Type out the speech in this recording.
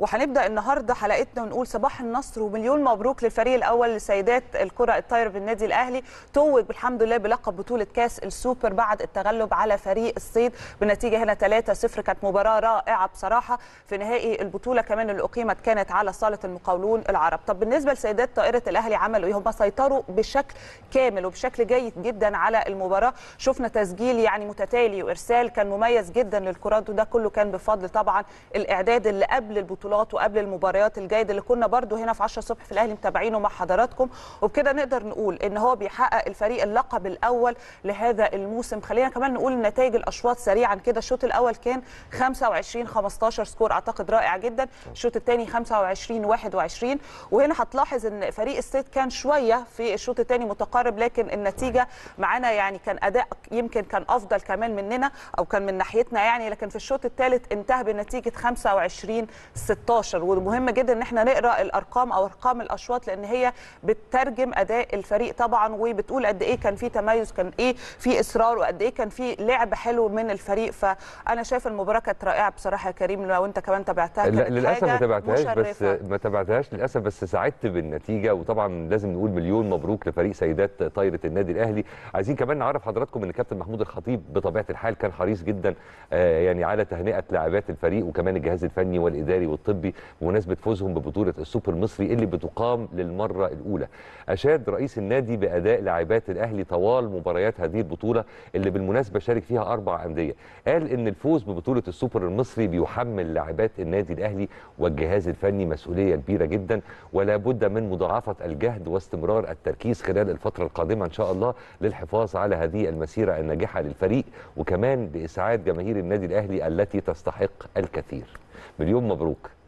وهنبدا النهارده حلقتنا ونقول صباح النصر ومليون مبروك للفريق الاول لسيدات الكره الطاير بالنادي الاهلي توج بالحمد لله بلقب بطوله كاس السوبر بعد التغلب على فريق الصيد بالنتيجه هنا 3-0 كانت مباراه رائعه بصراحه في نهائي البطوله كمان اللي اقيمت كانت على صاله المقاولون العرب طب بالنسبه لسيدات طائره الاهلي عملوا ايه هم سيطروا بشكل كامل وبشكل جيد جدا على المباراه شفنا تسجيل يعني متتالي وارسال كان مميز جدا للكرات وده كله كان بفضل طبعا الاعداد اللي قبل البطوله البطولات وقبل المباريات الجايه اللي كنا برده هنا في 10 الصبح في الاهلي متابعينه مع حضراتكم وبكده نقدر نقول ان هو بيحقق الفريق اللقب الاول لهذا الموسم خلينا كمان نقول نتائج الاشواط سريعا كده الشوط الاول كان 25 15 سكور اعتقد رائع جدا الشوط الثاني 25 21 وهنا هتلاحظ ان فريق السيت كان شويه في الشوط الثاني متقارب لكن النتيجه معانا يعني كان اداء يمكن كان افضل كمان مننا او كان من ناحيتنا يعني لكن في الشوط الثالث انتهى بنتيجه 25 16 16 ومهم جدا ان احنا نقرا الارقام او ارقام الاشواط لان هي بترجم اداء الفريق طبعا وبتقول قد ايه كان في تميز كان ايه في اصرار وقد ايه كان في لعب حلو من الفريق فانا شايف المباراه كانت رائعه بصراحه يا كريم لو انت كمان تابعتها لا للاسف ما تابعتهاش بس ما تابعتهاش للاسف بس سعدت بالنتيجه وطبعا لازم نقول مليون مبروك لفريق سيدات طايره النادي الاهلي عايزين كمان نعرف حضراتكم ان كابتن محمود الخطيب بطبيعه الحال كان حريص جدا آه، يعني على تهنئه لاعبات الفريق وكمان الجهاز الفني والاداري والطبي الطبي بمناسبه فوزهم ببطوله السوبر المصري اللي بتقام للمره الاولى. اشاد رئيس النادي باداء لاعبات الاهلي طوال مباريات هذه البطوله اللي بالمناسبه شارك فيها اربع انديه. قال ان الفوز ببطوله السوبر المصري بيحمل لاعبات النادي الاهلي والجهاز الفني مسؤوليه كبيره جدا ولا بد من مضاعفه الجهد واستمرار التركيز خلال الفتره القادمه ان شاء الله للحفاظ على هذه المسيره الناجحه للفريق وكمان لاسعاد جماهير النادي الاهلي التي تستحق الكثير مليون مبروك